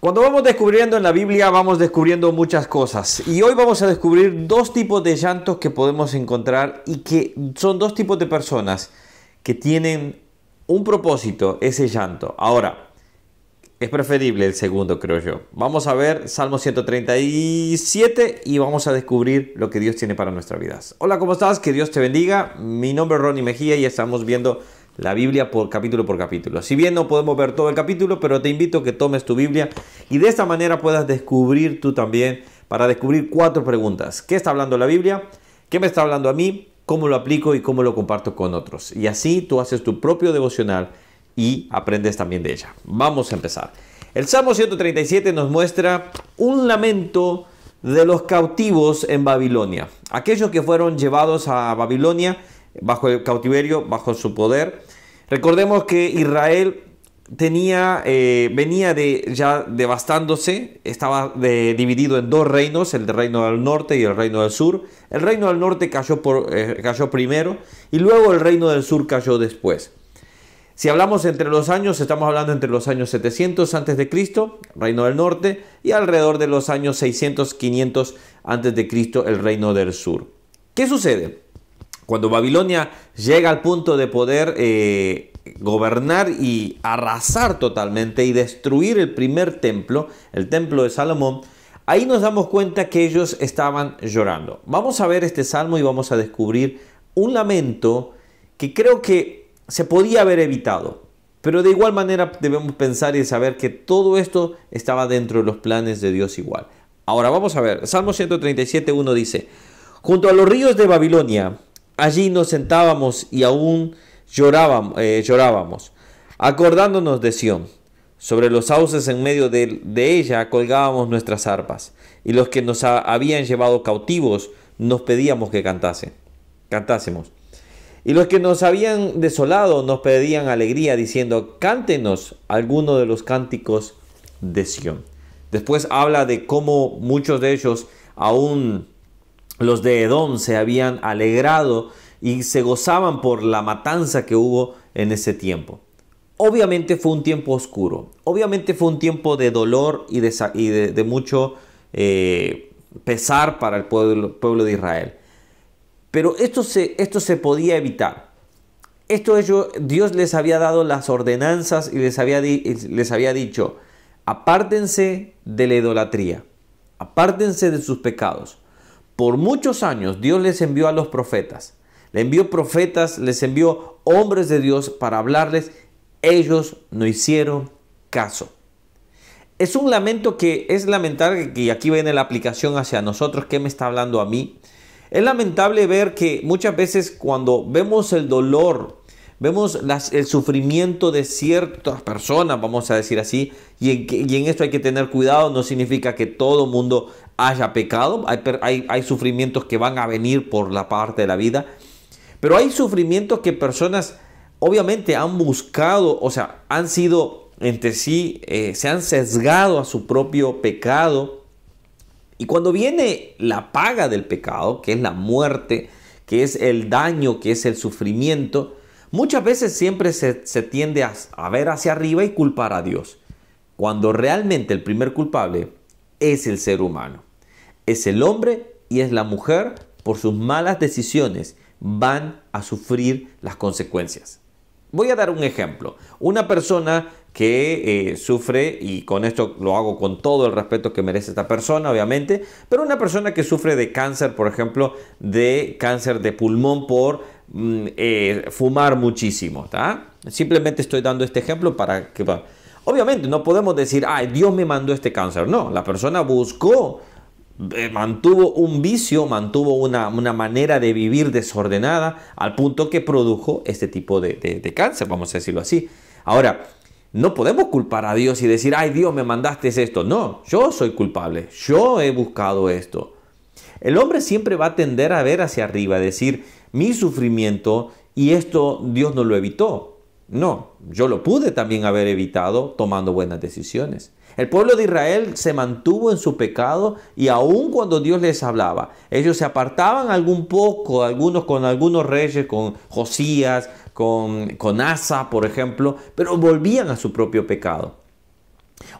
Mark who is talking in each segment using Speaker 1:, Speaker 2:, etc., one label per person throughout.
Speaker 1: Cuando vamos descubriendo en la Biblia vamos descubriendo muchas cosas y hoy vamos a descubrir dos tipos de llantos que podemos encontrar y que son dos tipos de personas que tienen un propósito, ese llanto. Ahora, es preferible el segundo, creo yo. Vamos a ver Salmo 137 y vamos a descubrir lo que Dios tiene para nuestra vida. Hola, ¿cómo estás? Que Dios te bendiga. Mi nombre es Ronnie Mejía y estamos viendo la Biblia por capítulo por capítulo. Si bien no podemos ver todo el capítulo, pero te invito a que tomes tu Biblia y de esta manera puedas descubrir tú también, para descubrir cuatro preguntas. ¿Qué está hablando la Biblia? ¿Qué me está hablando a mí? ¿Cómo lo aplico y cómo lo comparto con otros? Y así tú haces tu propio devocional y aprendes también de ella. Vamos a empezar. El Salmo 137 nos muestra un lamento de los cautivos en Babilonia. Aquellos que fueron llevados a Babilonia bajo el cautiverio, bajo su poder. Recordemos que Israel eh, venía ya devastándose, estaba dividido en dos reinos, el reino del norte y el reino del sur. El reino del norte cayó, eh, cayó primero y luego el reino del sur cayó después. Si hablamos entre los años, estamos hablando entre los años 700 antes de Cristo, reino del norte, y alrededor de los años 600, 500 antes de Cristo, el reino del sur. ¿Qué sucede? Cuando Babilonia llega al punto de poder eh, gobernar y arrasar totalmente y destruir el primer templo, el templo de Salomón, ahí nos damos cuenta que ellos estaban llorando. Vamos a ver este salmo y vamos a descubrir un lamento que creo que se podía haber evitado. Pero de igual manera debemos pensar y saber que todo esto estaba dentro de los planes de Dios igual. Ahora vamos a ver, Salmo 137, 1 dice, junto a los ríos de Babilonia, Allí nos sentábamos y aún eh, llorábamos, acordándonos de Sión. Sobre los sauces en medio de, ella colgábamos nuestras arpas, y los que nos habían llevado cautivos nos pedíamos que cantase, cantásemos. Y los que nos habían desolado nos pedían alegría, diciendo, cántenos alguno de los cánticos de Sión. Después habla de cómo muchos de ellos aún los de Edom se habían alegrado y se gozaban por la matanza que hubo en ese tiempo. Obviamente fue un tiempo oscuro, obviamente fue un tiempo de dolor y de, mucho eh, pesar para el pueblo, de Israel. Pero esto se, esto se podía evitar. Esto ello, Dios les había dado las ordenanzas y les había, les había dicho, apártense de la idolatría, apártense de sus pecados, por muchos años Dios les envió a los profetas. Le envió profetas, les envió hombres de Dios para hablarles. Ellos no hicieron caso. Es un lamento que es lamentable, que aquí viene la aplicación hacia nosotros, que me está hablando a mí. Es lamentable ver que muchas veces cuando vemos el dolor Vemos el sufrimiento de ciertas personas, vamos a decir así, y en, esto hay que tener cuidado, no significa que todo mundo haya pecado, hay, sufrimientos que van a venir por la parte de la vida, pero hay sufrimientos que personas obviamente han buscado, o sea, han sido entre sí, eh, se han sesgado a su propio pecado. Y cuando viene la paga del pecado, que es la muerte, que es el daño, que es el sufrimiento, Muchas veces siempre se, tiende a, ver hacia arriba y culpar a Dios, cuando realmente el primer culpable es el ser humano. Es el hombre y es la mujer por sus malas decisiones van a sufrir las consecuencias. Voy a dar un ejemplo. Una persona que eh, sufre, y con esto lo hago con todo el respeto que merece esta persona, obviamente, pero una persona que sufre de cáncer, por ejemplo, de cáncer de pulmón por Mm, eh, fumar muchísimo. Simplemente estoy dando este ejemplo para que... Obviamente no podemos decir, ay, Dios me mandó este cáncer. No, la persona buscó, eh, mantuvo un vicio, mantuvo una, manera de vivir desordenada al punto que produjo este tipo de, cáncer, vamos a decirlo así. Ahora, no podemos culpar a Dios y decir, ay Dios, me mandaste esto. No, yo soy culpable, yo he buscado esto. El hombre siempre va a tender a ver hacia arriba, a decir, mi sufrimiento y esto Dios no lo evitó. No, yo lo pude también haber evitado tomando buenas decisiones. El pueblo de Israel se mantuvo en su pecado y aun cuando Dios les hablaba, ellos se apartaban algún poco, algunos con algunos reyes, con Josías, con, con Asa, por ejemplo, pero volvían a su propio pecado.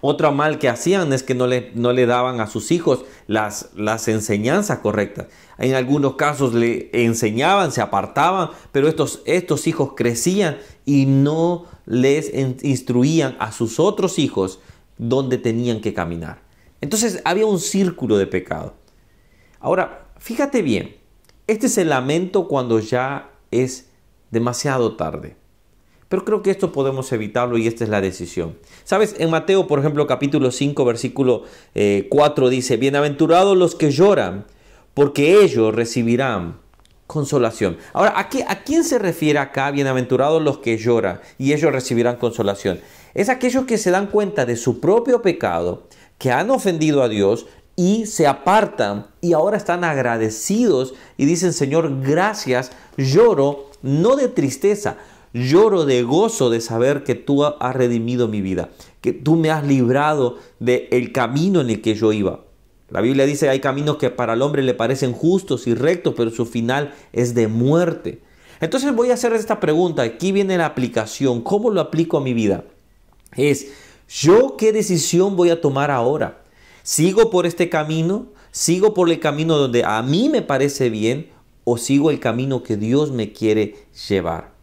Speaker 1: Otro mal que hacían es que no le, daban a sus hijos las, enseñanzas correctas. En algunos casos le enseñaban, se apartaban, pero estos, estos hijos crecían y no les instruían a sus otros hijos dónde tenían que caminar. Entonces había un círculo de pecado. Ahora, fíjate bien, este es el lamento cuando ya es demasiado tarde. Pero creo que esto podemos evitarlo y esta es la decisión. Sabes, en Mateo, por ejemplo, capítulo 5, versículo 4 eh, dice, bienaventurados los que lloran, porque ellos recibirán consolación. Ahora, ¿a, ¿a quién se refiere acá, bienaventurados los que lloran, y ellos recibirán consolación? Es aquellos que se dan cuenta de su propio pecado, que han ofendido a Dios y se apartan y ahora están agradecidos y dicen, Señor, gracias, lloro, no de tristeza, Lloro de gozo de saber que tú has redimido mi vida, que tú me has librado del camino en el que yo iba. La Biblia dice que hay caminos que para el hombre le parecen justos y rectos, pero su final es de muerte. Entonces voy a hacer esta pregunta, aquí viene la aplicación, ¿cómo lo aplico a mi vida? Es, ¿yo qué decisión voy a tomar ahora? ¿Sigo por este camino? ¿Sigo por el camino donde a mí me parece bien? ¿O sigo el camino que Dios me quiere llevar?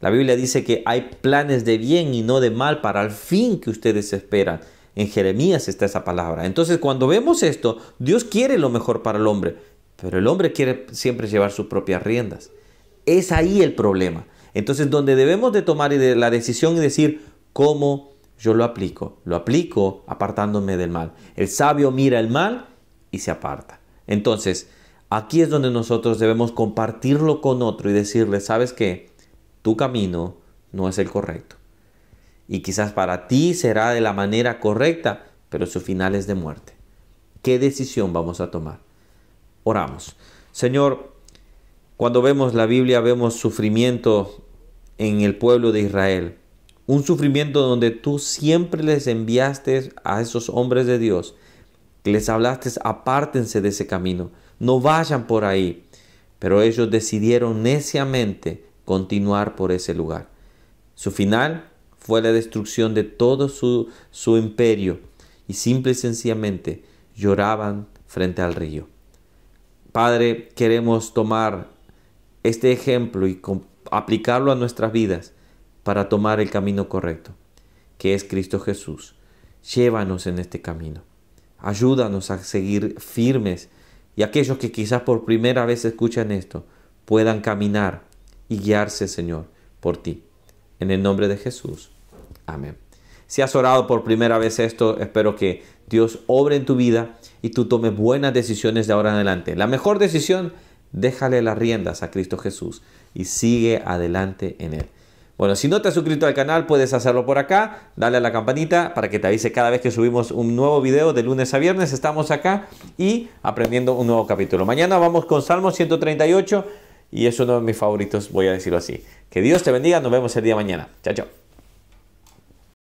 Speaker 1: La Biblia dice que hay planes de bien y no de mal para el fin que ustedes esperan. En Jeremías está esa palabra. Entonces cuando vemos esto, Dios quiere lo mejor para el hombre, pero el hombre quiere siempre llevar sus propias riendas. Es ahí el problema. Entonces donde debemos de tomar la decisión y decir cómo yo lo aplico. Lo aplico apartándome del mal. El sabio mira el mal y se aparta. Entonces, aquí es donde nosotros debemos compartirlo con otro y decirle, ¿sabes qué? tu camino no es el correcto. Y quizás para ti será de la manera correcta, pero su final es de muerte. ¿Qué decisión vamos a tomar? Oramos. Señor, cuando vemos la Biblia vemos sufrimiento en el pueblo de Israel. Un sufrimiento donde tú siempre les enviaste a esos hombres de Dios. Les hablaste, apártense de ese camino. No vayan por ahí. Pero ellos decidieron neciamente continuar por ese lugar. Su final fue la destrucción de todo su, imperio y simple y sencillamente lloraban frente al río. Padre, queremos tomar este ejemplo y aplicarlo a nuestras vidas para tomar el camino correcto, que es Cristo Jesús. Llévanos en este camino. Ayúdanos a seguir firmes y aquellos que quizás por primera vez escuchan esto puedan caminar y guiarse, Señor, por ti. En el nombre de Jesús. Amén. Si has orado por primera vez esto, espero que Dios obre en tu vida y tú tomes buenas decisiones de ahora en adelante. La mejor decisión, déjale las riendas a Cristo Jesús y sigue adelante en Él. Bueno, si no te has suscrito al canal, puedes hacerlo por acá. Dale a la campanita para que te avise cada vez que subimos un nuevo video de lunes a viernes. Estamos acá y aprendiendo un nuevo capítulo. Mañana vamos con Salmo 138 y es uno de mis favoritos, voy a decirlo así. Que Dios te bendiga, nos vemos el día de mañana. Chao, chao.